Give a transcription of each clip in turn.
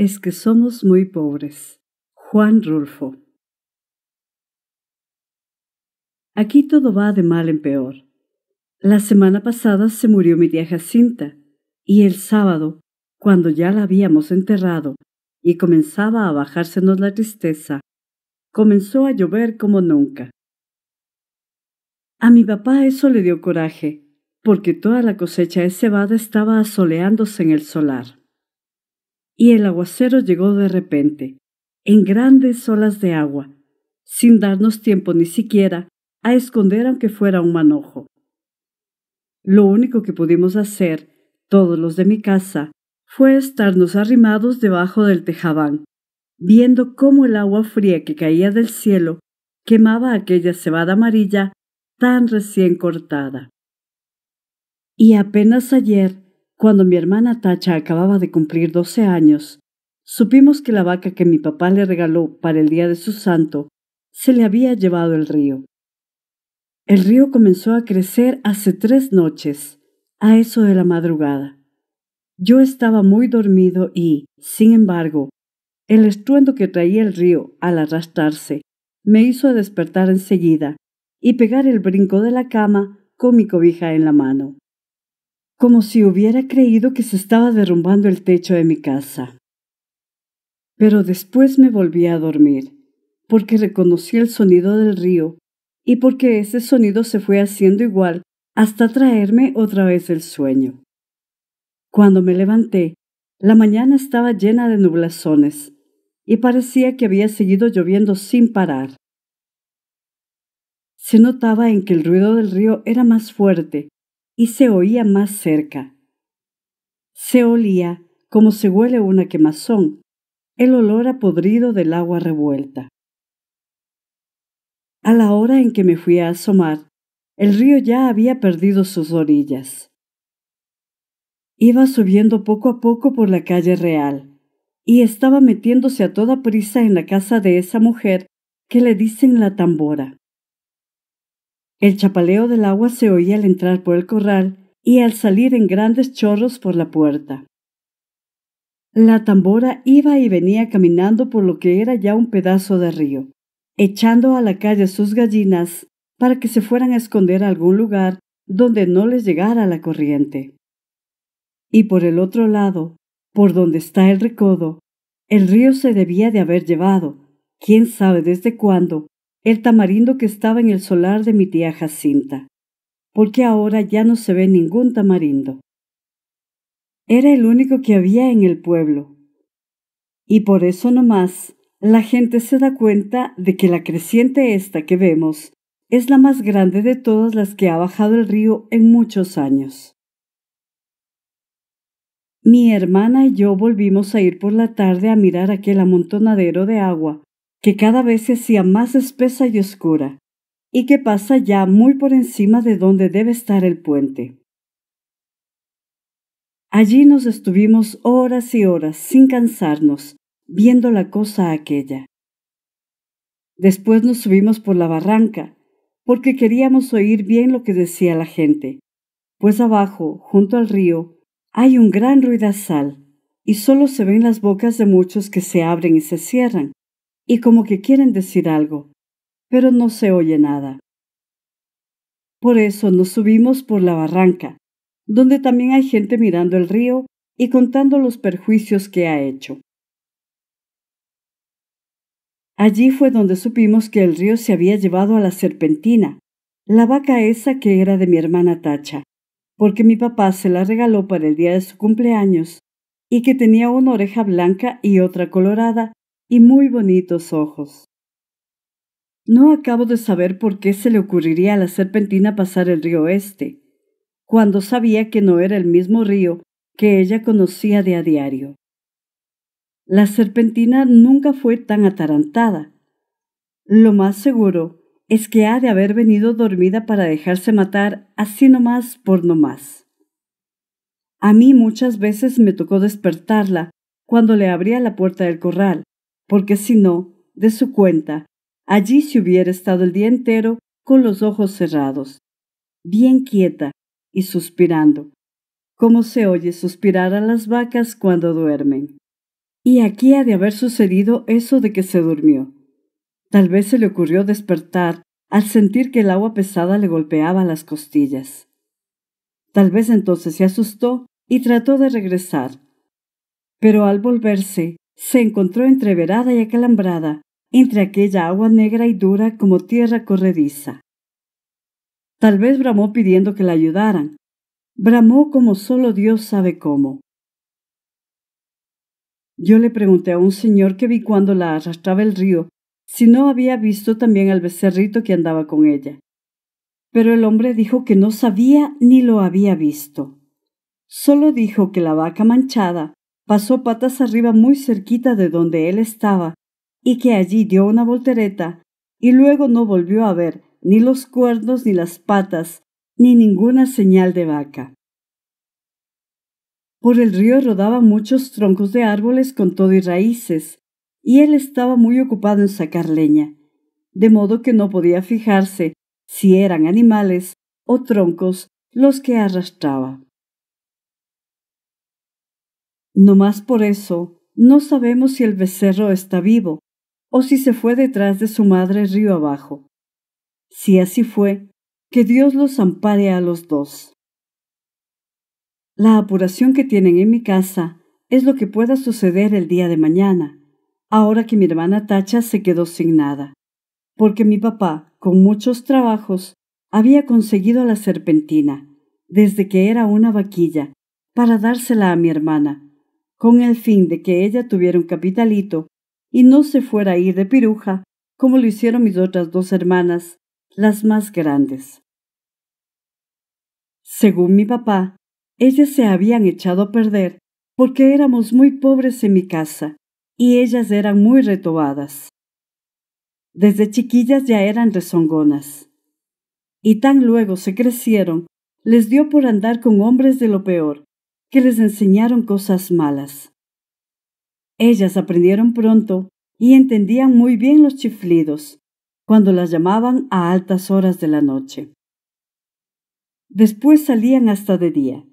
es que somos muy pobres. Juan Rulfo. Aquí todo va de mal en peor. La semana pasada se murió mi tía Jacinta, y el sábado, cuando ya la habíamos enterrado y comenzaba a bajársenos la tristeza, comenzó a llover como nunca. A mi papá eso le dio coraje, porque toda la cosecha de cebada estaba asoleándose en el solar y el aguacero llegó de repente, en grandes olas de agua, sin darnos tiempo ni siquiera a esconder aunque fuera un manojo. Lo único que pudimos hacer, todos los de mi casa, fue estarnos arrimados debajo del tejabán, viendo cómo el agua fría que caía del cielo quemaba aquella cebada amarilla tan recién cortada. Y apenas ayer cuando mi hermana Tacha acababa de cumplir doce años, supimos que la vaca que mi papá le regaló para el día de su santo se le había llevado el río. El río comenzó a crecer hace tres noches, a eso de la madrugada. Yo estaba muy dormido y, sin embargo, el estruendo que traía el río al arrastrarse me hizo despertar enseguida y pegar el brinco de la cama con mi cobija en la mano como si hubiera creído que se estaba derrumbando el techo de mi casa. Pero después me volví a dormir, porque reconocí el sonido del río y porque ese sonido se fue haciendo igual hasta traerme otra vez el sueño. Cuando me levanté, la mañana estaba llena de nublazones y parecía que había seguido lloviendo sin parar. Se notaba en que el ruido del río era más fuerte y se oía más cerca. Se olía, como se huele una quemazón, el olor a podrido del agua revuelta. A la hora en que me fui a asomar, el río ya había perdido sus orillas. Iba subiendo poco a poco por la calle real, y estaba metiéndose a toda prisa en la casa de esa mujer que le dicen la tambora. El chapaleo del agua se oía al entrar por el corral y al salir en grandes chorros por la puerta. La tambora iba y venía caminando por lo que era ya un pedazo de río, echando a la calle sus gallinas para que se fueran a esconder a algún lugar donde no les llegara la corriente. Y por el otro lado, por donde está el recodo, el río se debía de haber llevado, quién sabe desde cuándo, el tamarindo que estaba en el solar de mi tía Jacinta, porque ahora ya no se ve ningún tamarindo. Era el único que había en el pueblo. Y por eso nomás la gente se da cuenta de que la creciente esta que vemos es la más grande de todas las que ha bajado el río en muchos años. Mi hermana y yo volvimos a ir por la tarde a mirar aquel amontonadero de agua que cada vez se hacía más espesa y oscura, y que pasa ya muy por encima de donde debe estar el puente. Allí nos estuvimos horas y horas sin cansarnos, viendo la cosa aquella. Después nos subimos por la barranca, porque queríamos oír bien lo que decía la gente, pues abajo, junto al río, hay un gran ruidazal, y solo se ven las bocas de muchos que se abren y se cierran, y como que quieren decir algo, pero no se oye nada. Por eso nos subimos por la barranca, donde también hay gente mirando el río y contando los perjuicios que ha hecho. Allí fue donde supimos que el río se había llevado a la serpentina, la vaca esa que era de mi hermana Tacha, porque mi papá se la regaló para el día de su cumpleaños, y que tenía una oreja blanca y otra colorada, y muy bonitos ojos. No acabo de saber por qué se le ocurriría a la serpentina pasar el río este, cuando sabía que no era el mismo río que ella conocía de a diario. La serpentina nunca fue tan atarantada. Lo más seguro es que ha de haber venido dormida para dejarse matar así nomás por nomás. A mí muchas veces me tocó despertarla cuando le abría la puerta del corral, porque si no, de su cuenta, allí se hubiera estado el día entero con los ojos cerrados, bien quieta y suspirando, como se oye suspirar a las vacas cuando duermen. Y aquí ha de haber sucedido eso de que se durmió. Tal vez se le ocurrió despertar al sentir que el agua pesada le golpeaba las costillas. Tal vez entonces se asustó y trató de regresar. Pero al volverse, se encontró entreverada y acalambrada entre aquella agua negra y dura como tierra corrediza. Tal vez bramó pidiendo que la ayudaran. Bramó como solo Dios sabe cómo. Yo le pregunté a un señor que vi cuando la arrastraba el río si no había visto también al becerrito que andaba con ella. Pero el hombre dijo que no sabía ni lo había visto. Solo dijo que la vaca manchada pasó patas arriba muy cerquita de donde él estaba, y que allí dio una voltereta, y luego no volvió a ver ni los cuernos ni las patas, ni ninguna señal de vaca. Por el río rodaban muchos troncos de árboles con todo y raíces, y él estaba muy ocupado en sacar leña, de modo que no podía fijarse si eran animales o troncos los que arrastraba. No más por eso, no sabemos si el becerro está vivo o si se fue detrás de su madre río abajo. Si así fue, que Dios los ampare a los dos. La apuración que tienen en mi casa es lo que pueda suceder el día de mañana, ahora que mi hermana Tacha se quedó sin nada, porque mi papá, con muchos trabajos, había conseguido la serpentina, desde que era una vaquilla, para dársela a mi hermana, con el fin de que ella tuviera un capitalito y no se fuera a ir de piruja como lo hicieron mis otras dos hermanas, las más grandes. Según mi papá, ellas se habían echado a perder porque éramos muy pobres en mi casa y ellas eran muy retobadas. Desde chiquillas ya eran rezongonas. Y tan luego se crecieron, les dio por andar con hombres de lo peor, que les enseñaron cosas malas. Ellas aprendieron pronto y entendían muy bien los chiflidos cuando las llamaban a altas horas de la noche. Después salían hasta de día.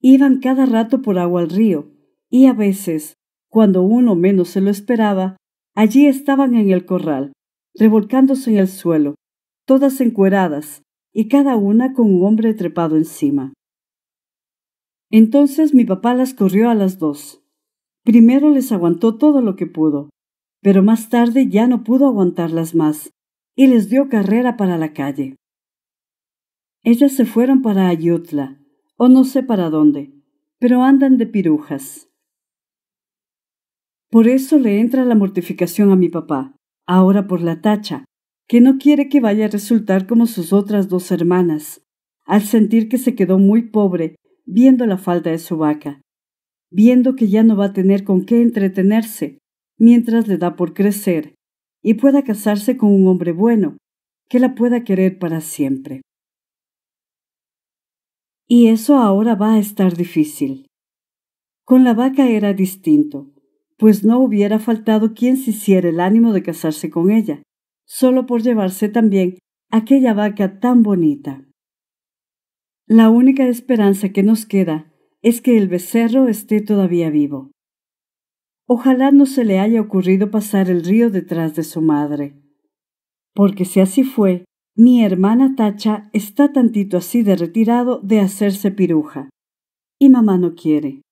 Iban cada rato por agua al río y a veces, cuando uno menos se lo esperaba, allí estaban en el corral, revolcándose en el suelo, todas encueradas y cada una con un hombre trepado encima. Entonces mi papá las corrió a las dos. Primero les aguantó todo lo que pudo, pero más tarde ya no pudo aguantarlas más, y les dio carrera para la calle. Ellas se fueron para Ayutla, o no sé para dónde, pero andan de pirujas. Por eso le entra la mortificación a mi papá, ahora por la tacha, que no quiere que vaya a resultar como sus otras dos hermanas, al sentir que se quedó muy pobre viendo la falta de su vaca, viendo que ya no va a tener con qué entretenerse mientras le da por crecer y pueda casarse con un hombre bueno que la pueda querer para siempre. Y eso ahora va a estar difícil. Con la vaca era distinto, pues no hubiera faltado quien se hiciera el ánimo de casarse con ella, solo por llevarse también aquella vaca tan bonita. La única esperanza que nos queda es que el becerro esté todavía vivo. Ojalá no se le haya ocurrido pasar el río detrás de su madre. Porque si así fue, mi hermana Tacha está tantito así de retirado de hacerse piruja. Y mamá no quiere.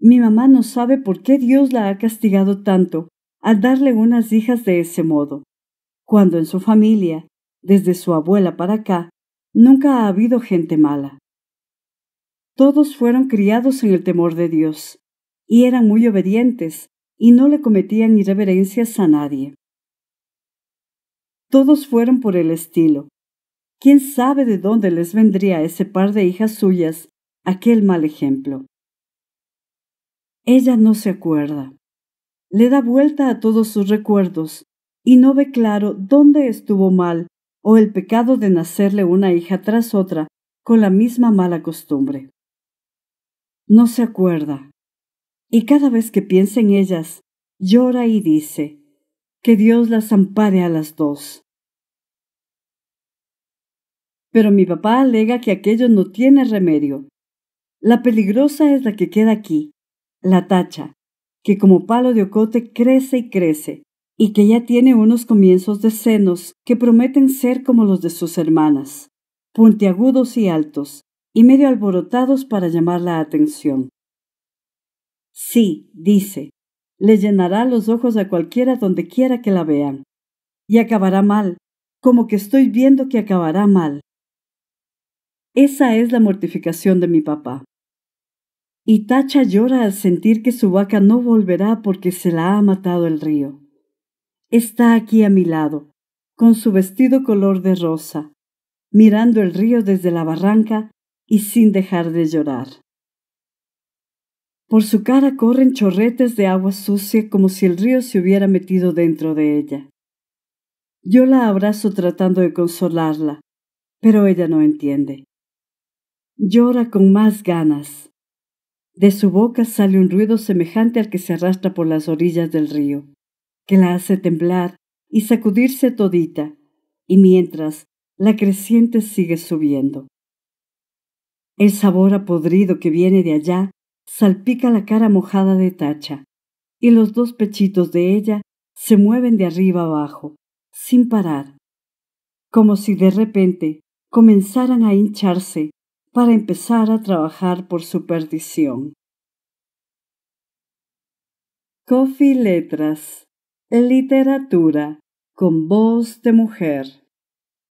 Mi mamá no sabe por qué Dios la ha castigado tanto al darle unas hijas de ese modo, cuando en su familia, desde su abuela para acá, Nunca ha habido gente mala. Todos fueron criados en el temor de Dios, y eran muy obedientes, y no le cometían irreverencias a nadie. Todos fueron por el estilo. ¿Quién sabe de dónde les vendría ese par de hijas suyas aquel mal ejemplo? Ella no se acuerda. Le da vuelta a todos sus recuerdos y no ve claro dónde estuvo mal o el pecado de nacerle una hija tras otra con la misma mala costumbre. No se acuerda. Y cada vez que piensa en ellas, llora y dice, que Dios las ampare a las dos. Pero mi papá alega que aquello no tiene remedio. La peligrosa es la que queda aquí, la tacha, que como palo de ocote crece y crece, y que ya tiene unos comienzos de senos que prometen ser como los de sus hermanas, puntiagudos y altos, y medio alborotados para llamar la atención. Sí, dice, le llenará los ojos a cualquiera donde quiera que la vean, y acabará mal, como que estoy viendo que acabará mal. Esa es la mortificación de mi papá. Y Tacha llora al sentir que su vaca no volverá porque se la ha matado el río está aquí a mi lado, con su vestido color de rosa, mirando el río desde la barranca y sin dejar de llorar. Por su cara corren chorretes de agua sucia como si el río se hubiera metido dentro de ella. Yo la abrazo tratando de consolarla, pero ella no entiende. Llora con más ganas. De su boca sale un ruido semejante al que se arrastra por las orillas del río la hace temblar y sacudirse todita, y mientras la creciente sigue subiendo. El sabor apodrido que viene de allá salpica la cara mojada de tacha, y los dos pechitos de ella se mueven de arriba abajo, sin parar, como si de repente comenzaran a hincharse para empezar a trabajar por su perdición. Coffee Letras Literatura con voz de mujer.